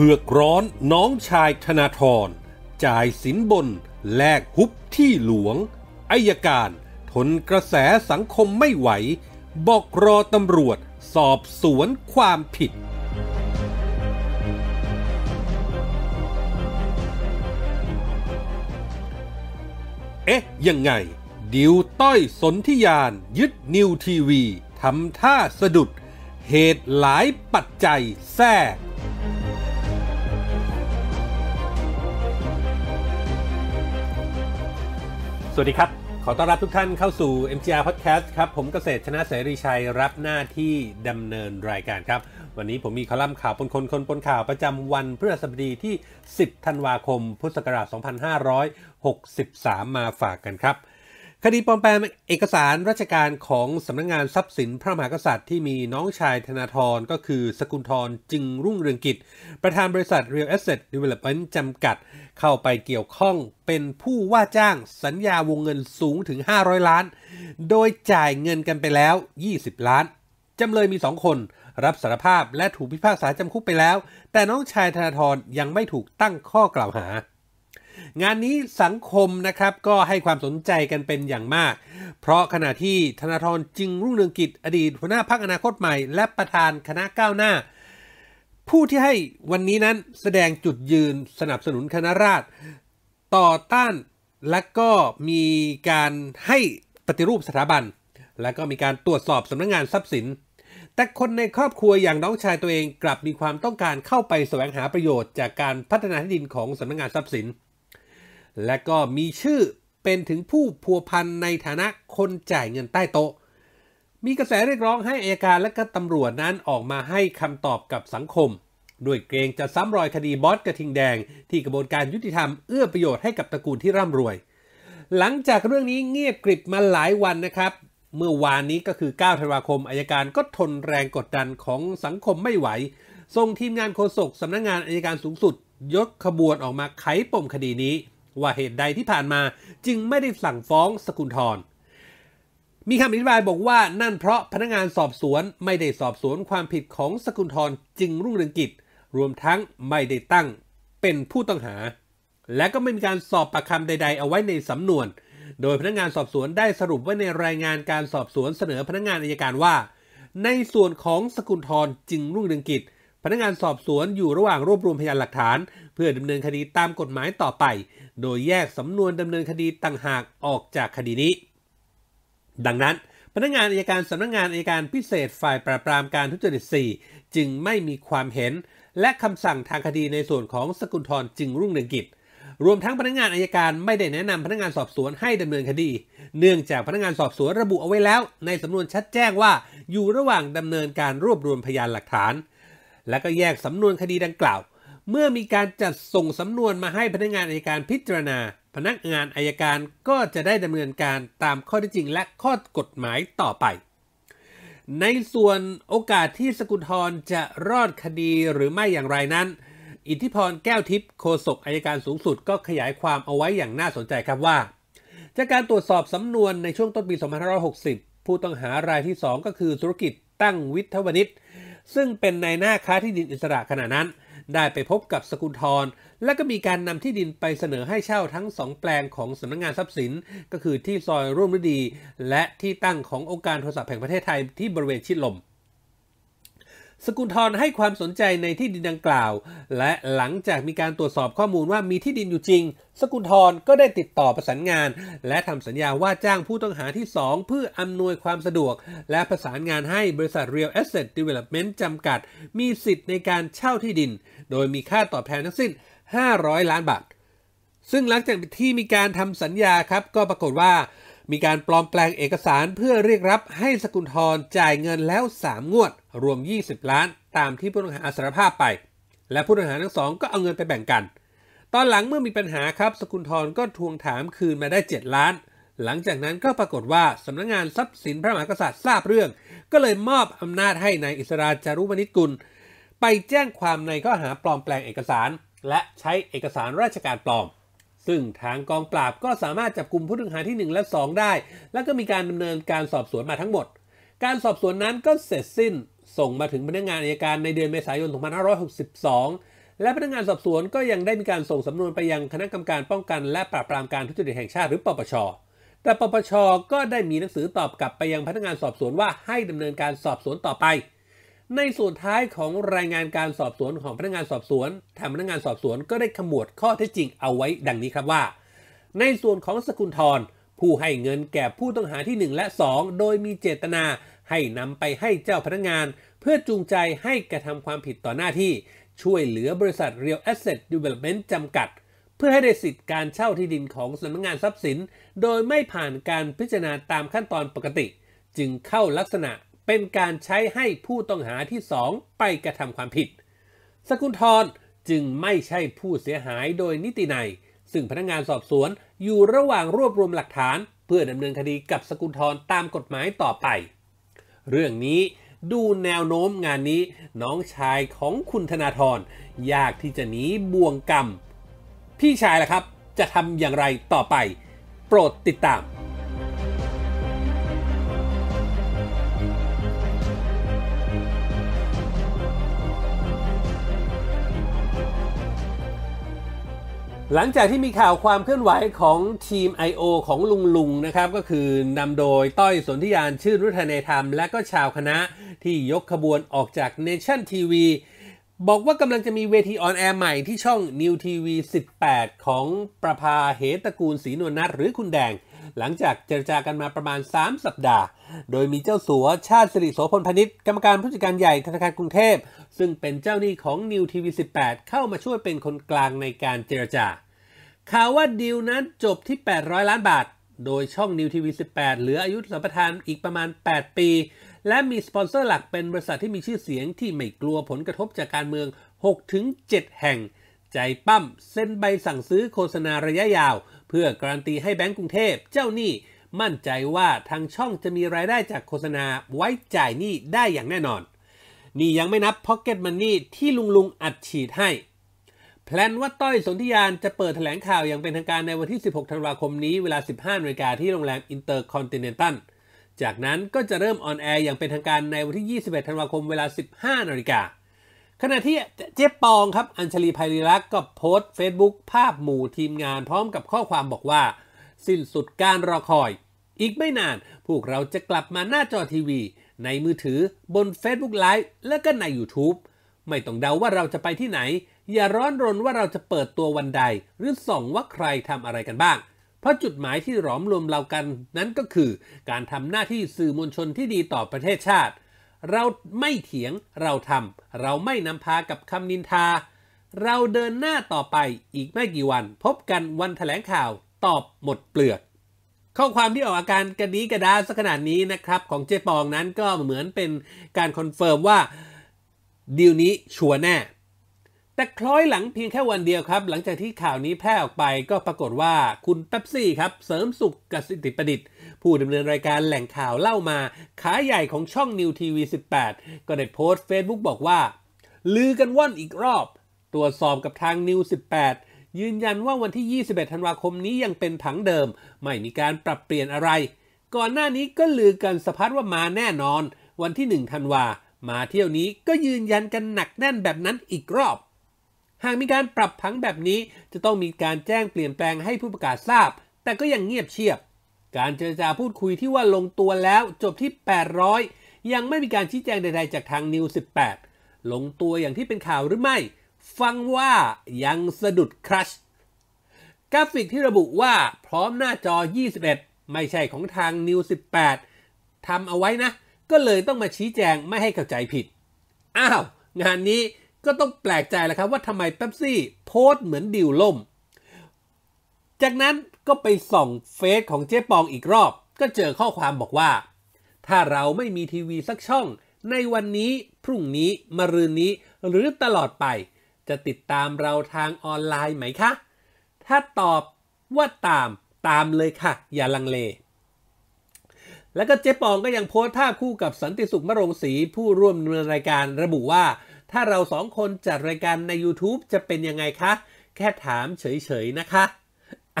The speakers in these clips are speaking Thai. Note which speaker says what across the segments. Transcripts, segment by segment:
Speaker 1: ผือกร้อนน้องชายธนาธรจ่ายสินบนแลกฮุบที่หลวง อายการทนกระแสสังคมไม่ไหว บอกรอตำรวจสอบสวนความผิด เอ๊ะยังไง ดิวต้อยสนธิยานยึดนิวทีวีทำท่าสะดุด เหตุหลายปัจจัยแทรกสวัสดีครับ ขอต้อนรับทุกท่านเข้าสู่ MGR Podcast ครับ ผมเกษตรชนะเสรีชัยรับหน้าที่ดำเนินรายการครับ วันนี้ผมมีคอลัมน์ข่าวปนคนคนปนข่าวประจำวันพฤหัสบดีที่ 10ธันวาคม พุทธศักราช2563 มาฝากกันครับคดีปลอมแปลงเอกสารราชการของสำนักงงานทรัพย์สินพระมหากษัตริย์ที่มีน้องชายธนาธรก็คือสกุลธรจึงรุ่งเรืองกิจ ประธานบริษัท Real Asset Development จำกัดเข้าไปเกี่ยวข้อง เป็นผู้ว่าจ้างสัญญาวงเงินสูงถึง 500 ล้าน โดยจ่ายเงินกันไปแล้ว 20 ล้าน จำเลยมี 2 คน รับสารภาพและถูกพิพากษาจำคุกไปแล้ว แต่น้องชายธนาธรยังไม่ถูกตั้งข้อกล่าวหางานนี้สังคมนะครับ ก็ให้ความสนใจกันเป็นอย่างมาก เพราะขณะที่ธนาธรจึงรุ่งเรืองกิจอดีตหัวหน้าพักอนาคตใหม่ และประธานคณะก้าวหน้า ผู้ที่ให้วันนี้นั้นแสดงจุดยืนสนับสนุนคณะราษฎรต่อต้านและก็มีการให้ปฏิรูปสถาบัน และก็มีการตรวจสอบสำนักงงานทรัพย์สิน แต่คนในครอบครัวอย่างน้องชายตัวเองกลับมีความต้องการเข้าไปแสวงหาประโยชน์จากการพัฒนาที่ดินของสำนักงงานทรัพย์สินและก็มีชื่อเป็นถึงผู้พัวพันในฐานะคนจ่ายเงินใต้โต๊ะ มีกระแสเรียกร้องให้อัยการและก็ตำรวจนั้นออกมาให้คำตอบกับสังคม ด้วยเกรงจะซ้ำรอยคดีบอสกระทิงแดง ที่กระบวนการยุติธรรม เอื้อประโยชน์ให้กับตระกูลที่ร่ำรวย หลังจากเรื่องนี้เงียบกริบมาหลายวันนะครับ เมื่อวานนี้ก็คือ9ธันวาคมอายการก็ทนแรงกดดันของสังคมไม่ไหวส่งทีมงานโฆษกสำนักงงานอายการสูงสุด ยกขบวนออกมาไขปมคดีนี้ว่าเหตุใดที่ผ่านมาจึงไม่ได้สั่งฟ้องสกุลทร มีคำอธิบายบอกว่านั่นเพราะพนักงานสอบสวนไม่ได้สอบสวนความผิดของสกุลทรจึงรุ่งเรืองกิจ รวมทั้งไม่ได้ตั้งเป็นผู้ต้องหา และก็ไม่มีการสอบปากคำใดๆเอาไว้ในสำนวน โดยพนักงานสอบสวนได้สรุปไว้ในรายงานการสอบสวนเสนอพนักงานอายการว่า ในส่วนของสกุลทรจึงรุ่งเรืองกิจพนักงานสอบสวน อยู่ระหว่างรวบรวมพยานหลักฐาน เพื่อดำเนินคดีตามกฎหมายต่อไป โดยแยกสำนวนดำเนินคดีต่างหากออกจากคดีนี้ ดังนั้น พนักงานอายการ สำนักงงานอายการพิเศษฝ่ายปราบปรามการทุจริต4จึงไม่มีความเห็น และคำสั่งทางคดีในส่วนของสกุลทรจึงรุ่งเรืองกิจรวมทั้งพนักงานอายการไม่ได้แนะนำพนักงานสอบสวนให้ดำเนินคดี เนื่องจากพนักงานสอบสวน ระบุเอาไว้แล้ว ในสำนวนชัดแจ้งว่าอยู่ระหว่างดำเนินการรวบรวมพยานหลักฐานและก็แยกสำนวนคดีดังกล่าว เมื่อมีการจัดส่งสำนวนมาให้พนักงานอายการพิจารณา พนักงานอายการก็จะได้ดำเนินการตามข้อที่จริงและข้อกฎหมายต่อไป ในส่วนโอกาสที่สกุลทรจะรอดคดีหรือไม่อย่างไรนั้น อิทธิพรแก้วทิพย์โฆษกอายการสูงสุด ก็ขยายความเอาไว้อย่างน่าสนใจครับว่า จากการตรวจสอบสำนวนในช่วงต้นปี 2560 ผู้ต้องหารายที่ 2 ก็คือธุรกิจตั้งวิทวณิช์ซึ่งเป็นนายหน้าค้าที่ดินอิสระขณะนั้น ได้ไปพบกับสกุลทรและก็มีการนำที่ดินไปเสนอให้เช่าทั้งสองแปลงของสำนักงงานทรัพย์สินก็คือที่ซอยร่วมฤดี และที่ตั้งขององค์การโทรศัพท์แห่งประเทศไทยที่บริเวณชิดลมสกุลทรให้ความสนใจในที่ดินดังกล่าว และหลังจากมีการตรวจสอบข้อมูลว่ามีที่ดินอยู่จริง สกุลทรก็ได้ติดต่อประสานงาน และทำสัญญาว่าจ้างผู้ต้องหาที่ 2 เพื่ออำนวยความสะดวก และประสานงานให้บริษัท Real Asset Development จำกัด มีสิทธิ์ในการเช่าที่ดิน โดยมีค่าตอบแทนทั้งสิ้น 500 ล้านบาทซึ่งหลังจากที่มีการทำสัญญาครับ ก็ปรากฏว่า มีการปลอมแปลงเอกสารเพื่อเรียกรับให้สกุลทรจ่ายเงินแล้ว 3 งวดรวม 20 ล้าน ตามที่ผู้ต้องหาสารภาพไป และผู้ต้องหาทั้ง สอง ก็ เอา เงินไปแบ่งกัน ตอนหลังเมื่อมีปัญหาครับ สกุลทรก็ ทวงถามคืนมาได้ 7 ล้าน หลังจากนั้นก็ปรากฏว่า สำนักงงานทรัพย์สินพระมหากษัตริย์ ทราบเรื่อง ก็เลยมอบ อำนาจให้ในาย อิสราจารุวณิชกุล ไปแจ้งความใน ข้อ หาปลอม แปลง เอกสาร และ ใช้ เอกสาร ราชการ ปลอม ซึ่ง ทาง กองปราบ ก็ สามารถ จับกลุ่มผู้ต้องหา ที่1และ2 ได้ แล้วก็มีการดำเนินการสอบสวนมาทั้งหมด การสอบสวนนั้นก็เสร็จสิ้นส่งมาถึงพนักงานอายการในเดือนเมษายน 2562 และพนักงานสอบสวนก็ยังได้มีการส่งสำนวนไปยังคณะกรรมการป้องกันและปราบปรามการทุจริตแห่งชาติหรือปปช แต่ปปช ก็ได้มีหนังสือตอบกลับไปยังพนักงานสอบสวนว่าให้ดำเนินการสอบสวนต่อไป ในส่วนท้ายของรายงานการสอบสวนของพนักงานสอบสวนทางพนักงานสอบสวนก็ได้ขมวดข้อเท็จจริงเอาไว้ดังนี้ครับว่า ในส่วนของสกุลทรผู้ให้เงินแก่ผู้ต้องหาที่1และ2 โดยมีเจตนาให้นำไปให้เจ้าพนักงาน เพื่อจูงใจให้กระทำความผิดต่อหน้าที่ ช่วยเหลือบริษัท Real Asset Development จำกัด เพื่อให้ได้สิทธิ์การเช่าที่ดินของสำนักงานทรัพย์สิน โดยไม่ผ่านการพิจารณาตามขั้นตอนปกติ จึงเข้าลักษณะเป็นการใช้ให้ผู้ต้องหาที่ 2 ไปกระทำความผิด สกุลทรจึงไม่ใช่ผู้เสียหายโดยนิติในซึ่งพนักงานสอบสวนอยู่ระหว่างรวบรวมหลักฐาน เพื่อดำเนินคดีกับสกุลทรตามกฎหมายต่อไปเรื่องนี้ดูแนวโน้มงานนี้ น้องชายของคุณธนาธรยากที่จะหนีบ่วงกรรม พี่ชายล่ะครับจะทำอย่างไรต่อไป โปรดติดตามหลังจากที่มีข่าวความเคลื่อนไหวของทีม I.O. ของลุงลุงนะครับ ก็คือนำโดยต้อยสนธิยานชื่นรุทนธรรม และก็ชาวคณะที่ยกขบวนออกจากเนชั่นทีวีบอกว่ากำลังจะมีเวทีออนแอร์ใหม่ที่ช่อง New TV 18ของประภาเหตตระกูลศรีนวลนัทหรือคุณแดง หลังจากเจรจากันมาประมาณ 3 สัปดาห์ โดยมีเจ้าสัวชาติสิริโสพลพนิษฐ์กรรมการผู้จัดการใหญ่ธนาคารกรุงเทพ ซึ่งเป็นเจ้าหนี้ของ New TV 18เข้ามาช่วยเป็นคนกลางในการเจรจาข่าวว่าดีลนั้นจบที่ 800 ล้านบาทโดยช่อง New TV 18เหลืออายุสัมปทานอีกประมาณ 8 ปีและมีสปอนเซอร์หลักเป็นบริษัทที่มีชื่อเสียงที่ไม่กลัวผลกระทบจากการเมือง 6-7 แห่ง ใจปั้มเซ็นใบสั่งซื้อโฆษณาระยะยาว เพื่อการันตีให้แบงก์กรุงเทพ เจ้าหนี้มั่นใจว่าทางช่องจะมีรายได้จากโฆษณาไว้จ่ายหนี้ได้อย่างแน่นอน นี่ยังไม่นับพ็อกเก็ตมันนี่ที่ลุงลุงอัดฉีดให้ แพลนว่าต้อยสนธิยานจะเปิดแถลงข่าวอย่างเป็นทางการในวันที่ 16 ธันวาคมนี้เวลา 15นาฬิกาที่โรงแรมอินเตอร์คอนติเนนตัลจากนั้นก็จะเริ่มออนแอร์อย่างเป็นทางการในวันที่ 21 ธันวาคมเวลา 15 นาฬิกา ขณะที่เจ๊ปองครับ อัญชลีภัยรีรักก็โพสต์เฟซบุ๊กภาพหมู่ทีมงานพร้อมกับข้อความบอกว่า สิ้นสุดการรอคอย อีกไม่นาน พวกเราจะกลับมาหน้าจอทีวี ในมือถือบน Facebook Live และก็ใน YouTube ไม่ต้องเดาว่าเราจะไปที่ไหน อย่าร้อนรนว่าเราจะเปิดตัววันใดหรือส่องว่าใครทำอะไรกันบ้างเพราะจุดหมายที่หลอมรวมเรากันนั้นก็คือ การทำหน้าที่สื่อมวลชนที่ดีต่อประเทศชาติ เราไม่เถียง เราทำเราไม่นำพากับคำนินทา เราเดินหน้าต่อไปอีกไม่กี่วัน พบกันวันถแถลงข่าวตอบหมดเปลือก ข้อความที่ออกอาการกระดีกระดาสักขนาดนี้นะครับ ของเจ๊ปองนั้นก็เหมือนเป็นการคอนเฟิร์มว่าดีลนี้ชัวร์แน่แต่คล้อยหลังเพียงแค่วันเดียวครับ หลังจากที่ข่าวนี้แพร่ออกไปก็ปรากฏว่าคุณเป๊ปซี่ครับ เสริมสุขกสิติประดิษฐ์ ผู้ดำเนินรายการแหล่งข่าวเล่ามาขาใหญ่ของช่องนิวทีวี18ก็ได้โพสต์เฟซบุ๊กบอกว่า ลือกันว่อนอีกรอบตรวจสอบกับทางนิว18 ยืนยันว่าวันที่ 21 ธันวาคมนี้ยังเป็นผังเดิมไม่มีการปรับเปลี่ยนอะไร ก่อนหน้านี้ก็ลือกันสะพัดว่ามาแน่นอน วันที่1ธันวา มาเที่ยวนี้ก็ยืนยันกันหนักแน่นแบบนั้นอีกรอบหากมีการปรับผังแบบนี้จะต้องมีการแจ้งเปลี่ยนแปลงให้ผู้ประกาศทราบ แต่ก็ยังเงียบเชียบ การเจรจาพูดคุยที่ว่าลงตัวแล้วจบที่ 800 ยังไม่มีการชี้แจงใดๆ จากทางนิว 18 ลงตัวอย่างที่เป็นข่าวหรือไม่ ฟังว่ายังสะดุดครัชกราฟิกที่ระบุว่า พร้อมหน้าจอ 21 ไม่ใช่ของทางนิว 18ทำเอาไว้นะ ก็เลยต้องมาชี้แจงไม่ให้เข้าใจผิดอ้าวงานนี้ก็ต้องแปลกใจแหละครับว่าทำไมเป๊ปซี่ โพสเหมือนดิวล่ม จากนั้นก็ไปส่องเฟซของเจ๊ปองอีกรอบ ก็เจอข้อความบอกว่า ถ้าเราไม่มีทีวีสักช่อง ในวันนี้พรุ่งนี้มรืนนี้หรือตลอดไป จะติดตามเราทางออนไลน์ไหมคะ ถ้าตอบว่าตามตามเลยค่ะ อย่าลังเล แล้วก็เจ๊ปองก็ยังโพสท่ภาพคู่กับสันติสุขมรงศรีผู้ร่วมดำเนินรายการระบุว่าถ้าเราสองคนจัดรายการใน YouTube จะเป็นยังไงคะ แค่ถามเฉยๆ นะคะ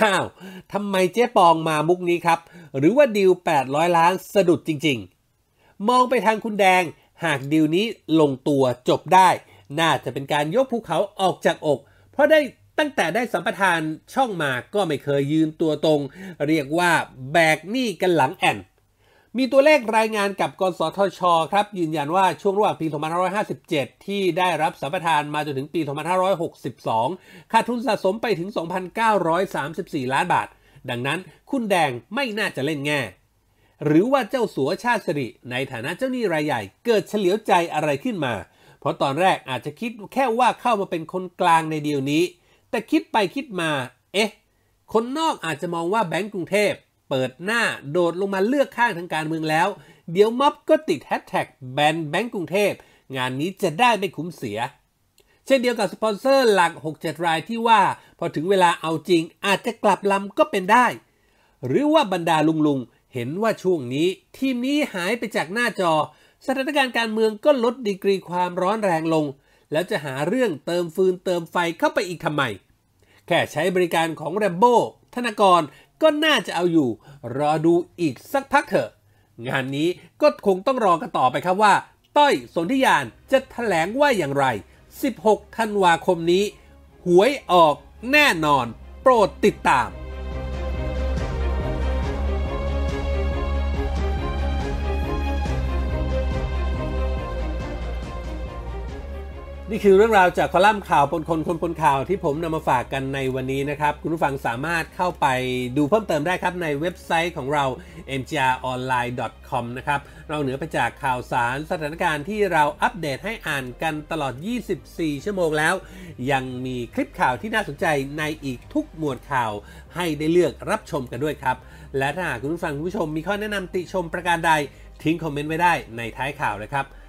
Speaker 1: อ้าว ทำไมเจ๊ปองมามุกนี้ครับ หรือว่าดิว800 ล้านสะดุดจริงๆ มองไปทางคุณแดง หากดิวนี้ลงตัวจบได้ น่าจะเป็นการยกภูเขาออกจากอก เพราะได้ตั้งแต่ได้สัมปทานช่องมา ก็ไม่เคยยืนตัวตรง เรียกว่าแบกหนี้กันหลังแอนมีตัวเลขรายงานกับกสทช ครับยืนยันว่าช่วงระหว่างปี 2557 ที่ได้รับสัมปทานมาจนถึงปี 2562ขาดทุนสะสมไปถึง 2,934 ล้านบาท ดังนั้นคุณแดงไม่น่าจะเล่นแง่ หรือว่าเจ้าสัวชาติสิริในฐานะเจ้าหนี้รายใหญ่ เกิดเฉลียวใจอะไรขึ้นมา เพราะตอนแรกอาจจะคิดแค่ว่าเข้ามาเป็นคนกลางในเดียวนี้ แต่คิดไปคิดมา เอ๊ะคนนอกอาจจะมองว่าแบงก์กรุงเทพเปิดหน้าโดดลงมาเลือกข้างทางการเมืองแล้ว เดี๋ยวม็อบก็ติดแฮชแท็กแบนแบงก์กรุงเทพงานนี้จะได้ไม่คุ้มเสีย เช่นเดียวกับสปอนเซอร์หลัก6-7รายที่ว่า พอถึงเวลาเอาจริงอาจจะกลับลำก็เป็นได้ หรือว่าบรรดาลุงลุงเห็นว่าช่วงนี้ ทีมนี้หายไปจากหน้าจอสถานการณ์การเมืองก็ลดดีกรีความร้อนแรงลง แล้วจะหาเรื่องเติมฟืนเติมไฟเข้าไปอีกทำไมแค่ใช้บริการของแรมโบ้ธนกรก็น่าจะเอาอยู่รอดูอีกสักพักเถอะ งานนี้ก็คงต้องรอกันต่อไปครับว่า ต้อยสนธิยานจะถแถลงว่าอย่างไร 16 ธันวาคมนี้ หวยออกแน่นอน โปรดติดตามนี่คือเรื่องราวจากคอลัมน์ข่าวปนคนคนปนข่าวที่ผมนำมาฝากกันในวันนี้นะครับ คุณผู้ฟังสามารถเข้าไปดูเพิ่มเติมได้ครับในเว็บไซต์ของเรา mgronline.com นะครับเราเหนือไปจากข่าวสารสถานการณ์ที่เราอัปเดตให้อ่านกันตลอด 24 ชั่วโมงแล้ว ยังมีคลิปข่าวที่น่าสนใจในอีกทุกหมวดข่าวให้ได้เลือกรับชมกันด้วยครับ และถ้าหากคุณผู้ฟังคุณผู้ชมมีข้อแนะนำติชมประการใดทิ้งคอมเมนต์ไว้ได้ในท้ายข่าวนะครับ